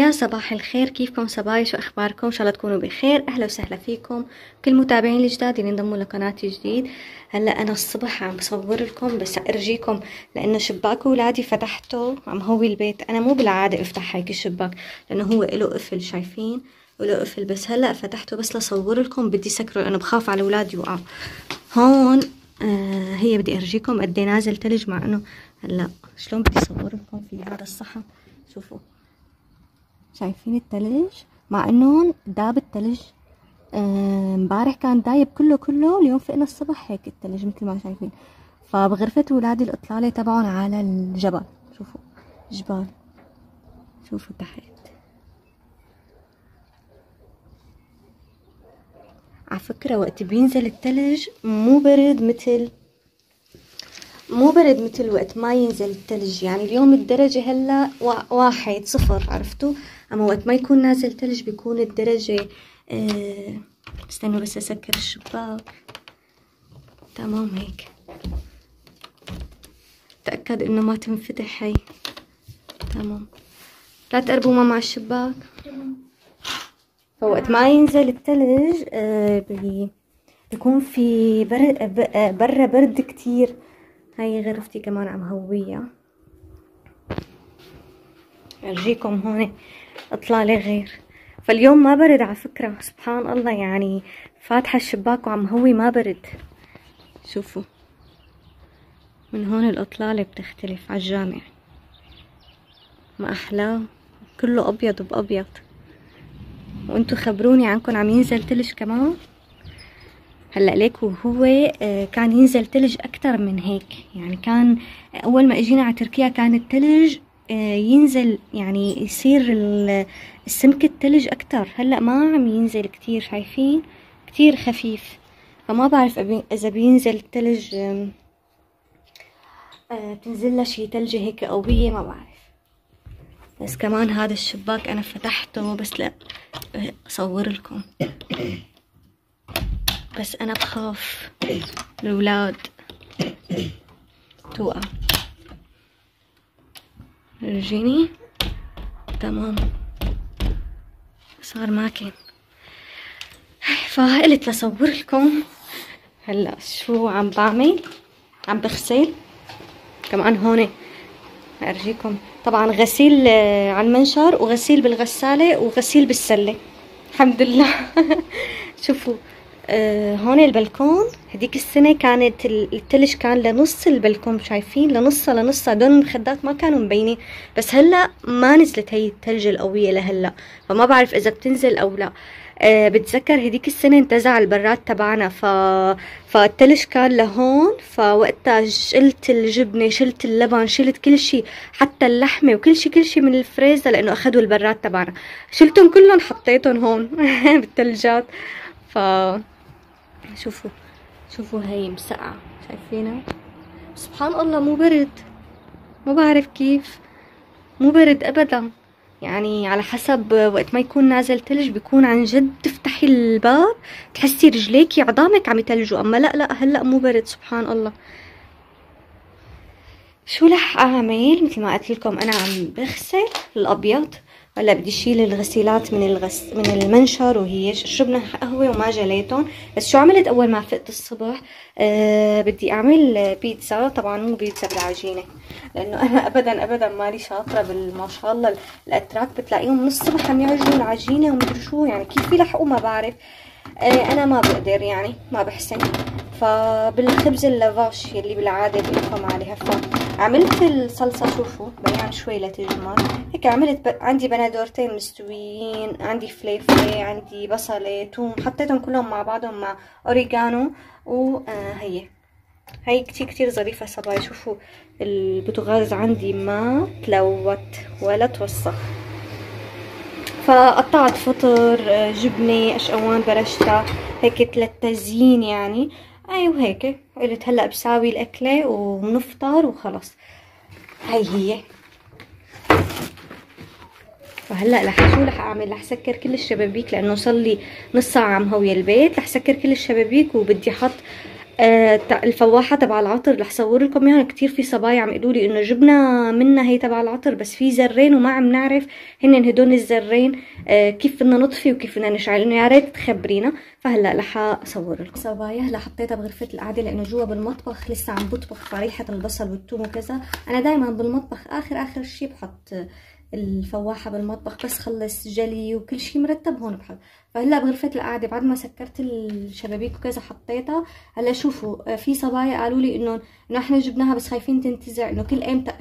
يا صباح الخير كيفكم صبايا شو اخباركم ان شاء الله تكونوا بخير اهلا وسهلا فيكم كل المتابعين الجداد اللي انضموا لقناتي جديد هلا انا الصبح عم بصور لكم بس ارجيكم لانه شباك اولادي فتحته عم هوي البيت انا مو بالعاده افتح هيك الشباك لانه هو له قفل شايفين له قفل بس هلا فتحته بس لصور لكم بدي سكره لانه بخاف على اولادي يوقعوا هون آه هي بدي ارجيكم قد إيه نازل ثلج مع انه هلا شلون بدي صور لكم في هذا الصحن شوفوا شايفين التلج مع انه داب التلج امبارح آه، كان دايب كله كله اليوم فقنا الصبح هيك التلج مثل ما شايفين فبغرفة ولادي الاطلالة تبعهم على الجبل شوفوا جبال شوفوا تحت على فكرة وقت بينزل التلج مو برد مثل مو برد مثل وقت ما ينزل الثلج يعني اليوم الدرجة هلا واحد صفر عرفتوا اما وقت ما يكون نازل ثلج بيكون الدرجة آه استنوا بس اسكر الشباك تمام هيك تأكد انه ما تنفتح هي تمام لا تقربوا ماما مع الشباك فوقت ما ينزل الثلج آه بيكون في برد آه، برا برد كتير هاي غرفتي كمان عم هوية ارجيكم هون اطلالة غير فاليوم ما برد على فكرة سبحان الله يعني فاتحة الشباك وعم هوي ما برد شوفوا من هون الأطلالة بتختلف على الجامع ما أحلاه كله أبيض بأبيض وانتو خبروني عنكم عم ينزل تلج كمان هلا ليك وهو آه، كان ينزل تلج اكثر من هيك يعني كان اول ما اجينا على تركيا كان التلج آه، ينزل يعني يصير السمك التلج اكثر هلا ما عم ينزل كثير شايفين كثير خفيف فما بعرف اذا بينزل التلج آه، بتنزل له شي تلجة هيك قوية ما بعرف بس كمان هذا الشباك انا فتحته بس لا صور لكم بس أنا بخاف الولاد توقع رجيني تمام صار ماكن فقلت لصور لكم هلا شو عم بعمل عم بغسل كمان هون ارجيكم طبعا غسيل آه، على المنشر وغسيل بالغساله وغسيل بالسله الحمد لله شوفوا آه هون البلكون هديك السنة كانت التلج كان لنص البلكون شايفين لنصها لنصها دون المخدات ما كانوا مبينين بس هلا ما نزلت هي التلج القوية لهلا فما بعرف اذا بتنزل او لا أه بتذكر هديك السنة انتزع البراد تبعنا ف... فالتلج كان لهون فوقتها شلت الجبنة شلت اللبن شلت كل شيء حتى اللحمة وكل شيء كل شيء من الفريزر لأنه أخذوا البراد تبعنا شلتهم كلهم حطيتهم هون بالثلجات ف شوفوا شوفوا هاي مسقعة شايفينها سبحان الله مو برد ما بعرف كيف مو برد ابدا يعني على حسب وقت ما يكون نازل ثلج بيكون عن جد تفتحي الباب تحسي رجليكي عظامك عم يتلجوا اما لا لا هلا مو برد سبحان الله شو رح اعمل مثل ما قلت لكم انا عم بغسل الابيض هلا بدي اشيل الغسيلات من الغس من المنشر وهي شربنا قهوه وما جليتهم بس شو عملت اول ما فقت الصبح أه بدي اعمل بيتزا طبعا مو بيتزا بالعجينه لانه انا ابدا ابدا مالي شاطره بالما شاء الله الاتراك بتلاقيهم من الصبح عم يعجنوا العجينه ومدري شو يعني كيف يلحقوا ما بعرف أه انا ما بقدر يعني ما بحسن فبالخبز اللافاش يلي بالعاده بيقوم عليها فوق عملت الصلصة شوفوا بعيها شوي لتجمر هيك عملت ب... عندي بندورتين مستويين عندي فليفلة عندي بصلة توم حطيتهم كلهم مع بعضهم مع اوريجانو وهي آه، هي كتير كتير ظريفة صباي شوفوا البوتغاز عندي ما تلوت ولا توسخ فقطعت فطر آه، جبنة اشقوان برشتا هيك للتزيين يعني اي أيوة وهيك قلت هلا بساوي الاكله ونفطر وخلص هاي هي وهلا رح شو رح اعمل رح سكر كل الشبابيك لانه صلي نص ساعه عم هوي البيت رح سكر كل الشبابيك وبدي احط آه الفواحه تبع العطر رح صور لكم اياهم كثير في صبايا عم يقولوا لي انه جبنا منها هي تبع العطر بس في زرين وما عم نعرف هن هدول الزرين آه كيف بدنا نطفي وكيف بدنا نشعل انه يا ريت تخبرينا فهلا رح اصور لكم صبايا هلا حطيتها بغرفه القعده لانه جوا بالمطبخ لسه عم بطبخ فريحه البصل والثوم وكذا انا دائما بالمطبخ اخر اخر شيء بحط الفواحه بالمطبخ بس خلص جلي وكل شيء مرتب هون بحب فهلا بغرفه القعده بعد ما سكرت الشبابيك وكذا حطيتها هلا شوفوا في صبايا قالوا لي انه نحن جبناها بس خايفين تنتزع انه كل ايمتى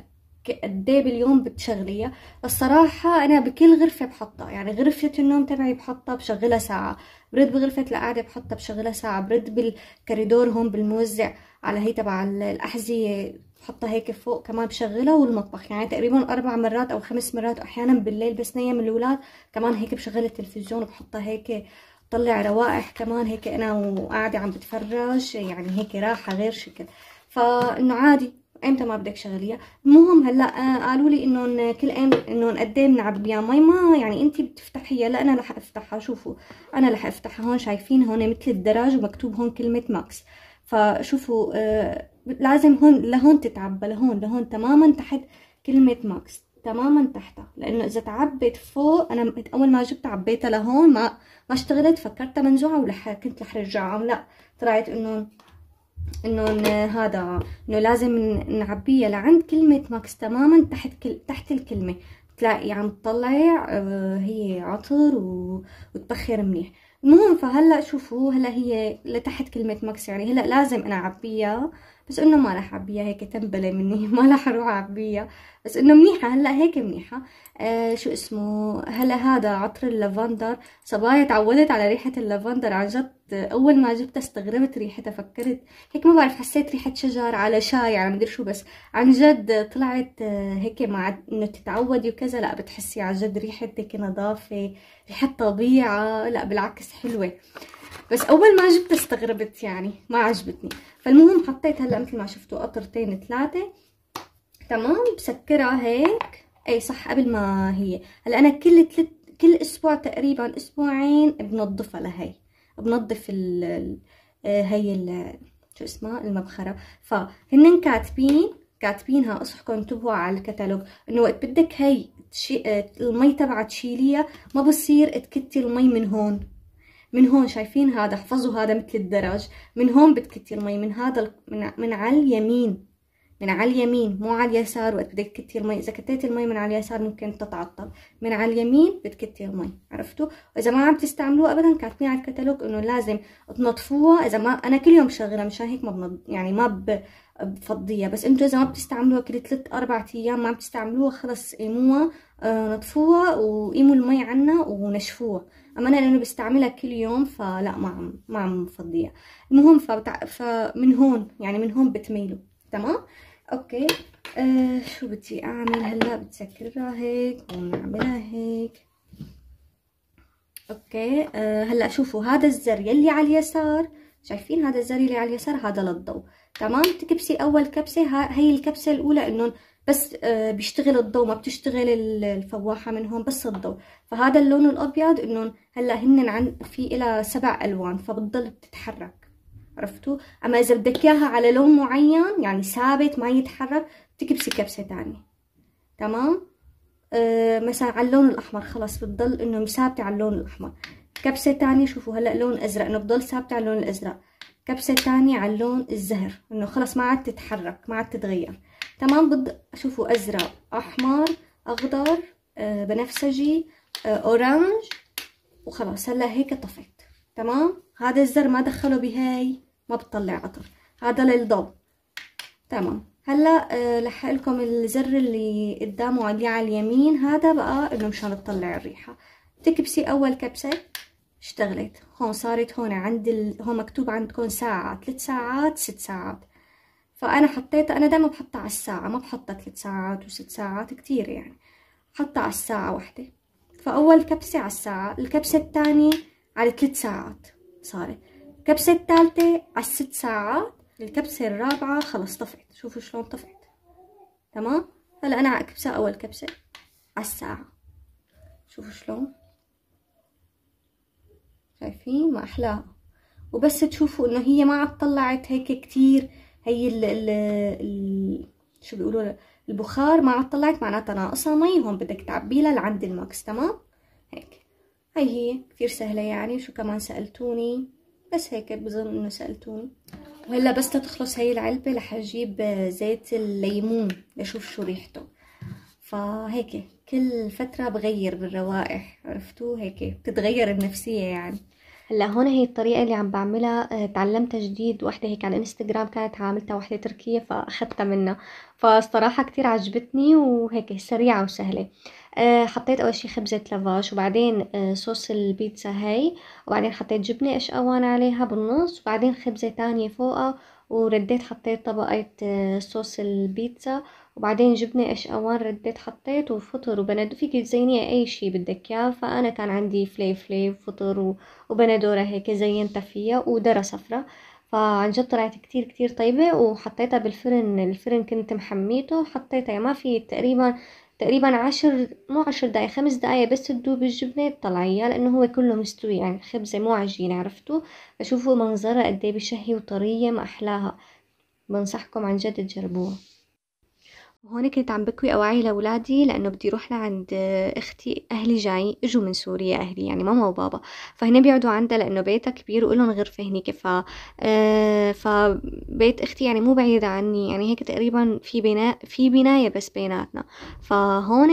قد ايه باليوم بتشغليها الصراحه انا بكل غرفه بحطها يعني غرفه النوم تبعي بحطها بشغلها ساعه برد بغرفه القعده بحطها بشغلها ساعه برد بالكريدور هون بالموزع على هي تبع الاحذيه بحطها هيك فوق كمان بشغلها والمطبخ يعني تقريبا اربع مرات او خمس مرات احيانا بالليل بس نيم الاولاد كمان هيك بشغل التلفزيون وبحطها هيك طلع روائح كمان هيك انا وقاعده عم بتفرج يعني هيك راحه غير شكل فانه عادي امتى ما بدك شغليها المهم هلا آه، قالوا لي انه كل ام انه قد ايه بنعبي يا ما يعني انت بتفتحيها لا انا رح افتحها شوفوا انا رح افتحها هون شايفين هون مثل الدرج ومكتوب هون كلمه ماكس فشوفوا آه لازم هون لهون تتعبى لهون لهون تماما تحت كلمة ماكس تماما تحتها لانه اذا تعبت فوق انا اول ما جبت عبيتها لهون ما ما اشتغلت فكرتها منجوعه ولح كنت رح رجعها لا طلعت انه انه هذا انه لازم نعبيها لعند كلمه ماكس تماما تحت كل تحت الكلمه تلاقي عم تطلع آه، هي عطر و... وتبخر منيح المهم فهلا شوفوا هلا هي لتحت كلمه ماكس يعني هلا لازم انا اعبيها بس انه ما راح اعبيها هيك تنبله مني ما راح اروح اعبيها بس انه منيحه هلا هيك منيحه آه شو اسمه هلا هذا عطر اللافندر صبايا تعودت على ريحه اللافندر عن جد اول ما جبتها استغربت ريحتها فكرت هيك ما بعرف حسيت ريحه شجر على شاي على مدري شو بس عن جد طلعت آه، هيك مع انه تتعودي وكذا لا بتحسي عن جد ريحه هيك نظافه ريحه طبيعه لا بالعكس حلوه بس اول ما جبتها استغربت يعني ما عجبتني فالمهم حطيت هلا مثل ما شفتوا قطرتين ثلاثه تمام بسكرها هيك اي صح قبل ما هي هلا انا كل ثلاث كل اسبوع تقريبا اسبوعين بنظفها لهي بنظف ال آه، هي ال شو اسمها المبخره فهن كاتبين كاتبينها اصحكم انتبهوا على الكتالوج انه وقت بدك هي آه، المي تبعها تشيليها ما بصير تكتي المي من هون من هون شايفين هذا احفظوا هذا مثل الدرج من هون بتكتي المي من هذا من, من على اليمين من على اليمين مو على اليسار وقت بدك تكتي المي اذا كتيتي المي من على اليسار ممكن تتعطل من على اليمين بتكتي المي عرفتوا واذا ما عم تستعملوها ابدا كاتبين على الكتالوج انه لازم تنظفوها اذا ما انا كل يوم شغله مشان هيك ما بنض... يعني ما ب... بفضيها بس انتوا اذا ما بتستعملوها كل ثلاث اربع ايام ما عم تستعملوها خلص قيموها آه نطفوها وقيموا المي عنا ونشفوها اما انا لانه بستعملها كل يوم فلا ما عم ما عم فضيها المهم فبتع... فمن هون يعني من هون بتميلوا تمام اوكي آه شو بدي اعمل هلا بتسكرها هيك ونعملها هيك اوكي آه هلا شوفوا هذا الزر يلي على اليسار شايفين هذا الزر يلي على اليسار هذا للضوء تمام تكبسي اول كبسه هاي الكبسه الاولى انه بس آه، بيشتغل الضوء ما بتشتغل الفواحه منهم بس الضوء فهذا اللون الابيض انه هلا هن عن في إلى سبع الوان فبتضل بتتحرك عرفتوا اما اذا بدك اياها على لون معين يعني ثابت ما يتحرك بتكبسي كبسه ثانيه تمام أه مثلا على اللون الاحمر خلص بتضل انه ثابته على اللون الاحمر كبسه ثانيه شوفوا هلا لون ازرق انه بضل ثابته على اللون الازرق كبسه ثانيه على اللون الزهر انه خلص ما عاد تتحرك ما عاد تتغير تمام بد شوفوا ازرق احمر اخضر آه بنفسجي آه اورانج وخلاص هلا هيك طفت تمام هذا الزر ما دخله بهاي ما بتطلع عطر هذا للضو تمام هلا آه لحق لكم الزر اللي قدامه عليه على اليمين هذا بقى انه مشان تطلع الريحه تكبسي اول كبسه اشتغلت هون صارت هون عند ال... هون مكتوب عندكم ساعة ثلاث ساعات ست ساعات فانا حطيتها انا دايما بحطها على الساعه ما بحطها ثلاث ساعات وست ساعات كتير يعني حطها على الساعه واحده فاول كبسه على الساعه الكبسه الثانيه على ثلاث ساعات صارت الكبسه الثالثه على الست ساعات الكبسه الرابعه خلص طفت شوفوا شلون طفت تمام هلا انا على كبسه اول كبسه على الساعه شوفوا شلون شايفين ما احلاها وبس تشوفوا انه هي ما عاد طلعت هيك كتير هي ال ال شو بيقولوا البخار ما عاد طلعت معناتها ناقصها مي هون بدك تعبيها لعند الماكس تمام هيك هي هي كثير سهله يعني شو كمان سالتوني بس هيك بظن انه سالتوني وهلا بس تخلص هي العلبه رح اجيب زيت الليمون لاشوف شو ريحته فهيك كل فتره بغير بالروائح عرفتوا هيك بتتغير النفسيه يعني هلا هون هي الطريقة اللي عم بعملها آه، تعلمتها جديد وحدة هيك على انستغرام كانت عاملتها وحدة تركية فأخدتها منها فالصراحة كتير عجبتني وهيك سريعة وسهلة آه، حطيت أول شي خبزة لافاش وبعدين آه، صوص البيتزا هاي وبعدين حطيت جبنة قشقوان عليها بالنص وبعدين خبزة تانية فوقها ورديت حطيت طبقة صوص البيتزا وبعدين جبنة ايش اوان رديت حطيت وفطر وبندو فيك تزينيها اي شي بدك اياه فانا كان عندي فلي فلي وفطر وبندوره هيك زينتها فيها ودرة صفرة فعن جد طلعت كتير كتير طيبة وحطيتها بالفرن الفرن كنت محميته حطيتها ما في تقريبا تقريبا عشر مو عشر دقايق خمس دقايق بس تدوب الجبنة تطلعيها لأنه هو كله مستوي يعني خبزة مو عجينة عرفتوا فشوفوا منظرها ايه بشهي وطرية ما أحلاها بنصحكم عن جد تجربوها وهون كنت عم بكوي أواعي لأولادي لأنه بدي روح لعند أختي أهلي جاي إجوا من سوريا أهلي يعني ماما وبابا فهنا بيقعدوا عندها لأنه بيتها كبير وإلهم غرفة هنيك آه، ف آه فبيت أختي يعني مو بعيدة عني يعني هيك تقريبا في بناء في بناية بس بيناتنا فهون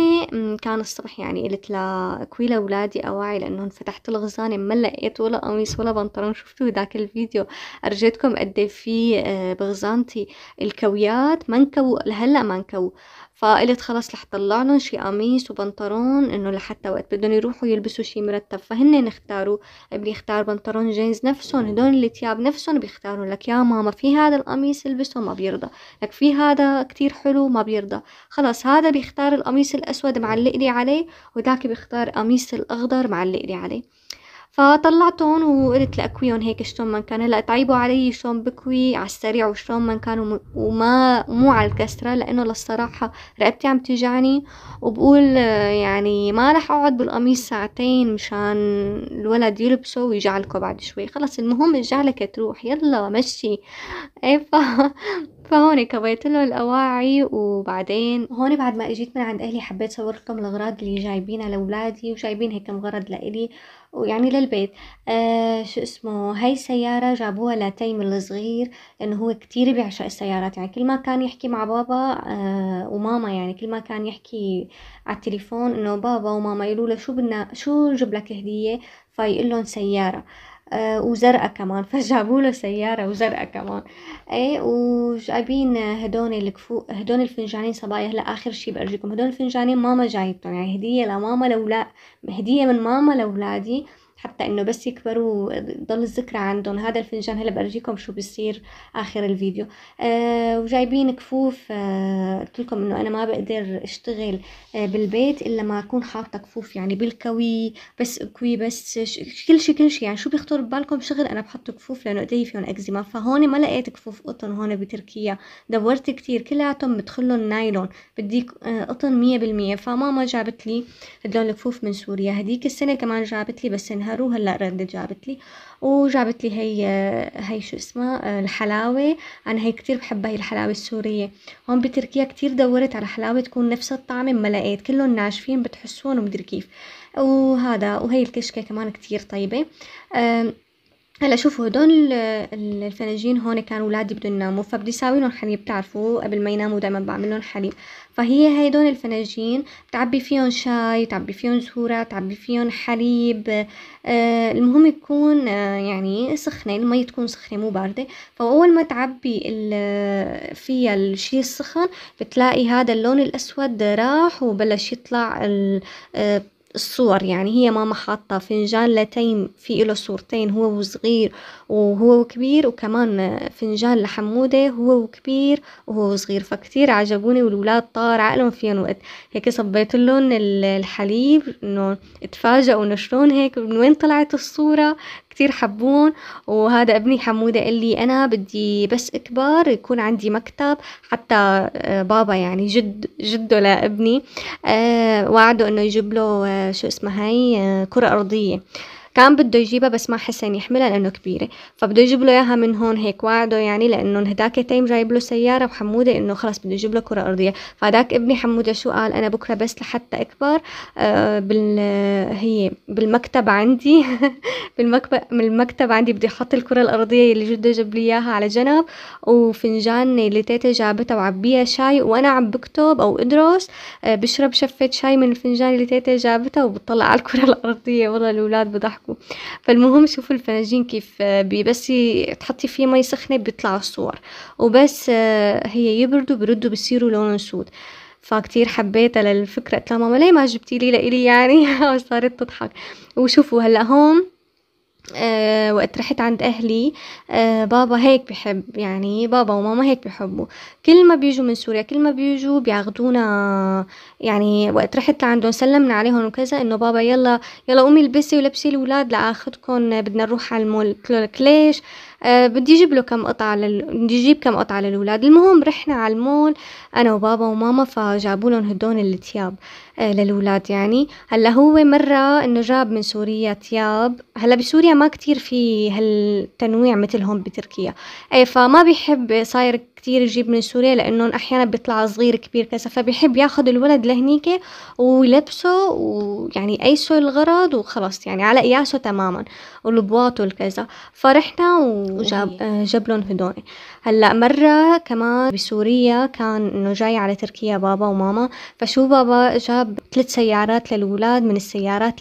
كان الصبح يعني قلت لأكوي لأولادي أواعي لانه فتحت الغزانة ما لقيت ولا قميص ولا بنطلون شفتوا ذاك الفيديو أرجيتكم قد في آه، بغزانتي الكويات ما انكو لهلا ما انكو تو فقلت خلص رح طلعلن شي قميص وبنطلون انه لحتى وقت بدهم يروحوا يلبسوا شي مرتب فهن اختاروا ابني اختار بنطلون جينز نفسهم هدول التياب نفسهم بيختاروا لك يا ماما في هذا القميص البسه ما بيرضى لك في هذا كتير حلو ما بيرضى خلص هذا بيختار القميص الاسود معلق لي عليه وذاك بيختار قميص الاخضر معلق لي عليه فطلعتهم وقلت لأكويهم هيك شلون ما كان هلا تعيبوا علي شلون بكوي على السريع وشلون ما كان وما مو على الكسرة لأنه للصراحة رقبتي عم تجعني وبقول يعني ما رح أقعد بالقميص ساعتين مشان الولد يلبسه ويجعلكه بعد شوي خلص المهم الجعلكه تروح يلا مشي اي ف... فهون كويت له الأواعي وبعدين هون بعد ما اجيت من عند أهلي حبيت صور لكم الأغراض اللي جايبينها لأولادي وجايبين هيك مغرض لإلي ويعني للبيت آه شو اسمه هاي السيارة جابوها لتيم الصغير لأنه هو كتير بيعشق السيارات يعني كل ما كان يحكي مع بابا آه وماما يعني كل ما كان يحكي على التليفون إنه بابا وماما يقولوا له شو بدنا شو نجيب لك هدية فيقول لهم سيارة آه آه، وزرقة كمان فجابوا له سيارة وزرقة كمان اي وجايبين هدول الكفوق هدون الفنجانين صبايا هلا اخر شي بأرجيكم هدول الفنجانين ماما جايبتهم يعني هدية لماما لولا هدية من ماما لولادي حتى انه بس يكبروا ضل الذكرى عندهم هذا الفنجان هلا بورجيكم شو بصير اخر الفيديو آه وجايبين كفوف آه لكم انه انا ما بقدر اشتغل آه بالبيت الا ما اكون حاطه كفوف يعني بالكوي بس كوي بس كل شيء كل شيء يعني شو بيخطر ببالكم شغل انا بحط كفوف لانه ايدي فيهم اكزيما فهون ما لقيت كفوف قطن هون بتركيا دورت كتير كلياتهم مدخلهم نايلون بديك آه، قطن 100% فماما جابت لي هدول الكفوف من سوريا هديك السنه كمان جابت لي بس انها نهار وهلا رندا جابت لي وجابت لي هي هي شو اسمها آه، الحلاوه انا هي كتير بحبها هي الحلاوه السوريه هون بتركيا كتير دورت على حلاوه تكون نفس الطعم ما لقيت كلهم ناشفين بتحسون ومدري كيف وهذا وهي الكشكه كمان كتير طيبه هلا شوفوا هدول الفناجين هون كانوا ولادي بدهم يناموا فبدي ساوي لهم حليب بتعرفوا قبل ما يناموا دائما بعمل لهم حليب فهي هيدون الفناجين بتعبي فيهم شاي تعبي فيهم زهورة تعبي فيهم حليب آه المهم يكون آه يعني سخنة المي تكون سخنة مو باردة فأول ما تعبي فيها الشي السخن بتلاقي هذا اللون الأسود راح وبلش يطلع آه، الصور يعني هي ماما حاطة فنجان لتيم في له صورتين هو وصغير وهو كبير وكمان فنجان لحمودة هو كبير وهو صغير فكتير عجبوني والولاد طار عقلهم فيهم وقت هيك صبيت لهم الحليب انه تفاجئوا انه شلون هيك من وين طلعت الصورة كتير حبون وهذا ابني حمودة قال لي أنا بدي بس أكبر يكون عندي مكتب حتى آه، بابا يعني جد جده لابني آه، وعده إنه يجيب له آه، شو اسمها هاي كرة أرضية كان بده يجيبها بس ما حسن يحملها لأنه كبيرة فبده يجيب له إياها من هون هيك وعده يعني لأنه هداك تيم جايب له سيارة وحمودة إنه خلص بده يجيب له كرة أرضية فهداك ابني حمودة شو قال أنا بكرة بس لحتى أكبر آه بال هي بالمكتب عندي بالمكتب بالمكتب عندي بدي أحط الكرة الأرضية اللي جده جاب لي إياها على جنب وفنجان اللي تيتا جابتها وعبيها شاي وأنا عم بكتب أو أدرس آه بشرب شفة شاي من الفنجان اللي تيتا جابتها وبطلع على الكرة الأرضية والله الأولاد بضحكوا معاكم فالمهم شوفوا الفناجين كيف آه، بس تحطي فيه مي سخنة بيطلع الصور وبس آه، هي يبردوا بردوا بصيروا لون سود فكتير حبيتها للفكرة قلت لها ماما ليه ما جبتي لي لإلي يعني وصارت تضحك وشوفوا هلا هون آه، وقت رحت عند أهلي آه، بابا هيك بحب يعني بابا وماما هيك بحبوا كل ما بيجوا من سوريا كل ما بيجوا بياخدونا يعني وقت رحت لعندهم سلمنا عليهم وكذا إنه بابا يلا يلا قومي البسي ولبسي الاولاد لآخدكم بدنا نروح على المول قلت لك ليش أه بدي اجيب له كم قطعه لل... بدي اجيب كم قطعه للاولاد المهم رحنا على المول انا وبابا وماما فجابوا لهم هدول الثياب آه، للاولاد يعني هلا هو مره انه جاب من سوريا ثياب هلا بسوريا ما كتير في هالتنويع مثلهم بتركيا أي فما بيحب صاير كتير يجيب من سوريا لانهم احيانا بيطلع صغير كبير كذا فبيحب ياخد الولد لهنيك ويلبسه ويعني ايسه الغرض وخلص يعني على قياسه تماما والبواط الكذا فرحنا وجاب جاب لهم هدول هلا مرة كمان بسوريا كان انه جاي على تركيا بابا وماما فشو بابا جاب ثلاث سيارات للولاد من السيارات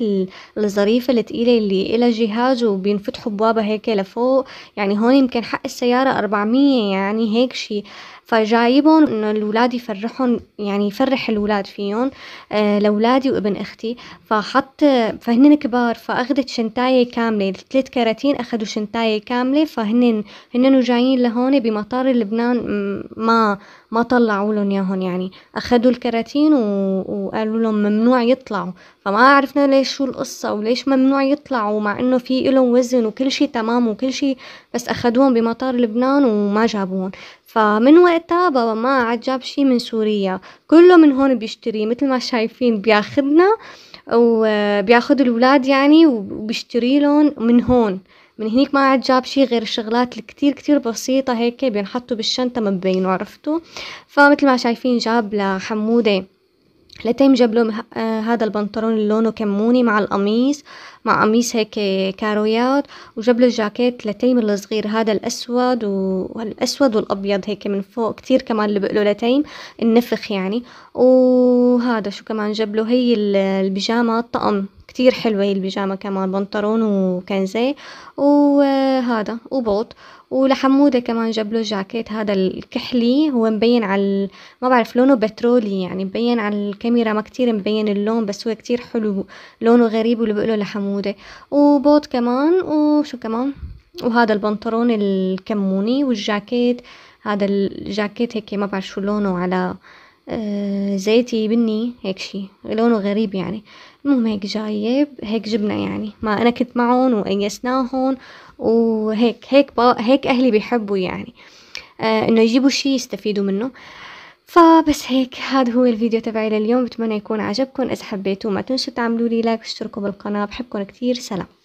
الظريفة الثقيلة اللي إلها جهاز وبينفتحوا بوابة هيك لفوق يعني هون يمكن حق السيارة 400 يعني هيك شيء فجايبهم انه الاولاد يفرحهم يعني يفرح الاولاد فيهم آه، لاولادي وابن اختي فحط فهن كبار فاخذت شنتايه كامله الثلاث كراتين اخذوا شنتايه كامله فهن هن جايين لهون بمطار لبنان ما ما طلعوا لهم اياهم يعني اخذوا الكراتين و... وقالوا لهم ممنوع يطلعوا فما عرفنا ليش شو القصه وليش ممنوع يطلعوا مع انه في لهم وزن وكل شيء تمام وكل شيء بس اخذوهم بمطار لبنان وما جابوهم فمن وقتها بابا ما عاد جاب شي من سوريا كله من هون بيشتري مثل ما شايفين بياخدنا وبياخد آه، الولاد يعني وبيشتري لهم من هون من هنيك ما عاد جاب شي غير الشغلات الكتير كتير بسيطة هيك بينحطوا بالشنطة ما ببينوا عرفتوا فمثل ما شايفين جاب لحمودة لتيم جاب لهم آه، هذا البنطلون اللي لونه كموني مع القميص مع قميص هيك كارويات وجاب له الجاكيت لتيم الصغير هذا الاسود والاسود والابيض هيك من فوق كتير كمان اللي بقله لتيم النفخ يعني وهذا شو كمان جاب له هي البيجامه طقم كتير حلوه هي البيجامه كمان بنطلون وكنزه وهذا وبوط ولحمودة كمان جاب له جاكيت هذا الكحلي هو مبين على ما بعرف لونه بترولي يعني مبين على الكاميرا ما كتير مبين اللون بس هو كتير حلو لونه غريب واللي بقوله لحمودة وبوت كمان وشو كمان وهذا البنطلون الكموني والجاكيت هذا الجاكيت هيك ما بعرف شو لونه على آه، زيتي بني هيك شي لونه غريب يعني المهم هيك جايب هيك جبنا يعني ما انا كنت معهم وانيسناهم وهيك هيك هيك أهلي بيحبوا يعني آه إنه يجيبوا شي يستفيدوا منه فبس هيك هذا هو الفيديو تبعي لليوم بتمنى يكون عجبكم إذا حبيتوه ما تنسوا تعملوا لي لايك واشتركوا بالقناة بحبكم كتير سلام